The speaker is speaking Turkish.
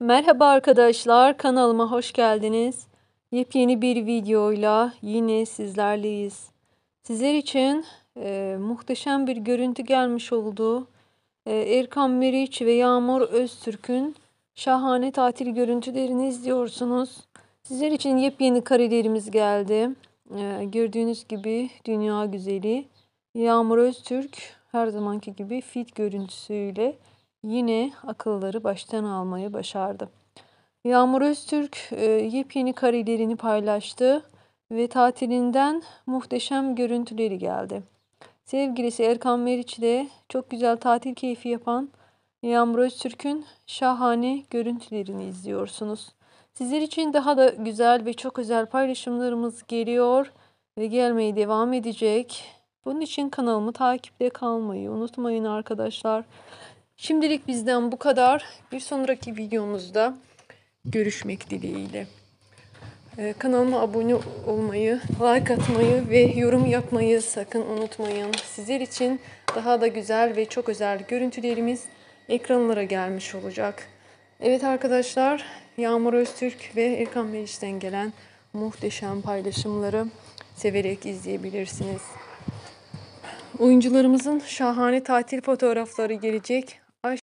Merhaba arkadaşlar, kanalıma hoş geldiniz. Yepyeni bir videoyla yine sizlerleyiz. Sizler için e, muhteşem bir görüntü gelmiş oldu. E, Erkan Meriç ve Yağmur Öztürk'ün şahane tatil görüntülerini izliyorsunuz. Sizler için yepyeni karelerimiz geldi. E, gördüğünüz gibi dünya güzeli. Yağmur Öztürk her zamanki gibi fit görüntüsüyle yine akılları baştan almayı başardı. Yağmur Öztürk e, yepyeni karelerini paylaştı ve tatilinden muhteşem görüntüleri geldi. Sevgilisi Erkan Meriç de çok güzel tatil keyfi yapan Yağmur Öztürk'ün şahane görüntülerini izliyorsunuz. Sizler için daha da güzel ve çok özel paylaşımlarımız geliyor ve gelmeye devam edecek. Bunun için kanalımı takipte kalmayı unutmayın arkadaşlar. Şimdilik bizden bu kadar. Bir sonraki videomuzda görüşmek dileğiyle. Ee, kanalıma abone olmayı, like atmayı ve yorum yapmayı sakın unutmayın. Sizler için daha da güzel ve çok özel görüntülerimiz ekranlara gelmiş olacak. Evet arkadaşlar, Yağmur Öztürk ve Erkan Meriç'ten gelen muhteşem paylaşımları severek izleyebilirsiniz. Oyuncularımızın şahane tatil fotoğrafları gelecek.